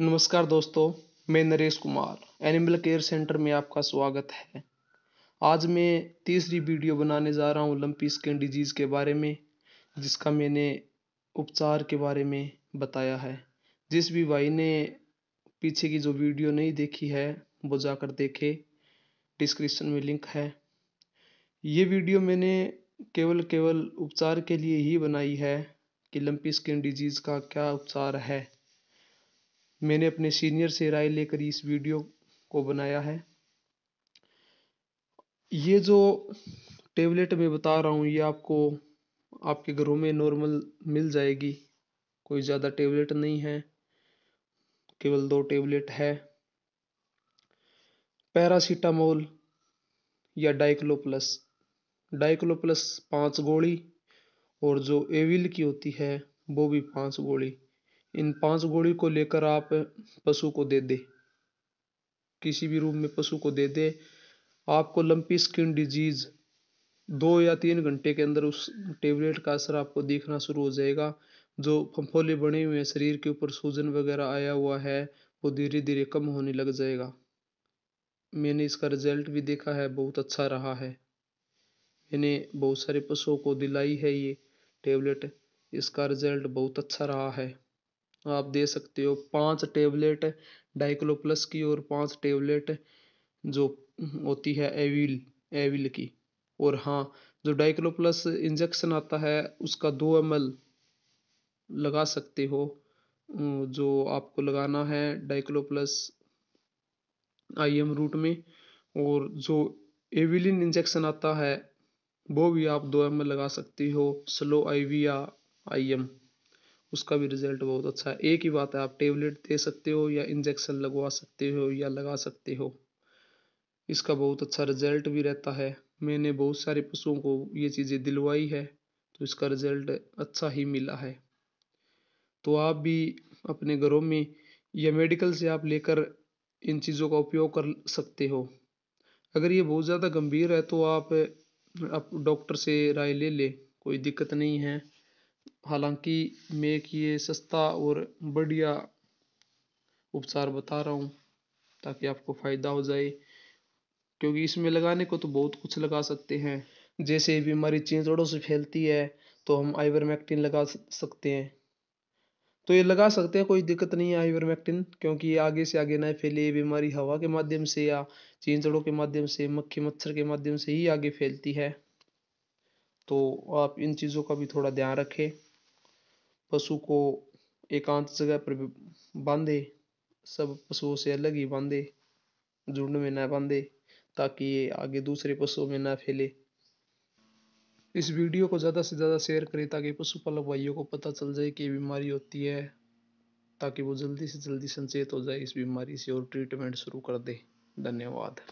नमस्कार दोस्तों मैं Naresh Kumar animal care centre में आपका स्वागत है आज मैं तीसरी वीडियो बनाने जा रहा हूँ लंपी स्किन डिजीज़ के बारे में जिसका मैंने उपचार के बारे में बताया है जिस भी भाई ने पीछे की जो वीडियो नहीं देखी है वो जाकर देखे डिस्क्रिप्शन में लिंक है ये वीडियो मैंने केवल केवल उपचार के लिए ही बनाई है कि लंपी स्किन डिजीज़ का क्या उपचार है मैंने अपने सीनियर से राय लेकर इस वीडियो को बनाया है ये जो टेबलेट मैं बता रहा हूँ ये आपको आपके घरों में नॉर्मल मिल जाएगी कोई ज़्यादा टेबलेट नहीं है केवल दो टेबलेट है पैरासीटामोल या डाइक्लो प्लस डाइक्लो प्लस पाँच गोली और जो एविल की होती है वो भी पाँच गोली इन पांच गोली को लेकर आप पशु को दे दें किसी भी रूप में पशु को दे दे आपको लंपी स्किन डिजीज दो या तीन घंटे के अंदर उस टेबलेट का असर आपको दिखना शुरू हो जाएगा जो फंफोले बने हुए हैं शरीर के ऊपर सूजन वगैरह आया हुआ है वो धीरे धीरे कम होने लग जाएगा मैंने इसका रिजल्ट भी देखा है बहुत अच्छा रहा है मैंने बहुत सारे पशुओं को दिलाई है ये टेबलेट इसका रिजल्ट बहुत अच्छा रहा है आप दे सकते हो पाँच टेबलेट डाइक्लो प्लस की और पाँच टेबलेट जो होती है एविल एविल की और हाँ जो डाइक्लो प्लस इंजेक्शन आता है उसका दो एम लगा सकते हो जो आपको लगाना है Diclo plus I M route में और जो एविलिन इंजेक्शन आता है वो भी आप दो एम लगा सकती हो स्लो आई वी या आई एम उसका भी रिजल्ट बहुत अच्छा है एक ही बात है आप टेबलेट दे सकते हो या इंजेक्शन लगवा सकते हो या लगा सकते हो इसका बहुत अच्छा रिजल्ट भी रहता है मैंने बहुत सारे पशुओं को ये चीज़ें दिलवाई है तो इसका रिजल्ट अच्छा ही मिला है तो आप भी अपने घरों में या मेडिकल से आप लेकर इन चीज़ों का उपयोग कर सकते हो अगर ये बहुत ज़्यादा गंभीर है तो आप, आप डॉक्टर से राय ले लें कोई दिक्कत नहीं है हालांकि मैं एक ये सस्ता और बढ़िया उपचार बता रहा हूँ ताकि आपको फ़ायदा हो जाए क्योंकि इसमें लगाने को तो बहुत कुछ लगा सकते हैं जैसे बीमारी चिंचड़ों से फैलती है तो हम आइवरमेक्टिन लगा सकते हैं तो ये लगा सकते हैं कोई दिक्कत नहीं है आइवरमेक्टिन क्योंकि ये आगे से आगे ना फैले ये बीमारी हवा के माध्यम से या चिंचड़ों के माध्यम से मक्खी मच्छर के माध्यम से ही आगे फैलती है तो आप इन चीज़ों का भी थोड़ा ध्यान रखें पशु को एकांत जगह पर बांधे सब पशुओं से अलग ही बांधे झुंड में ना बांधे ताकि ये आगे दूसरे पशुओं में ना फैले इस वीडियो को ज़्यादा से ज़्यादा शेयर करें ताकि पशुपालक भाइयों को पता चल जाए कि बीमारी होती है ताकि वो जल्दी से जल्दी संचेत हो जाए इस बीमारी से और ट्रीटमेंट शुरू कर दे धन्यवाद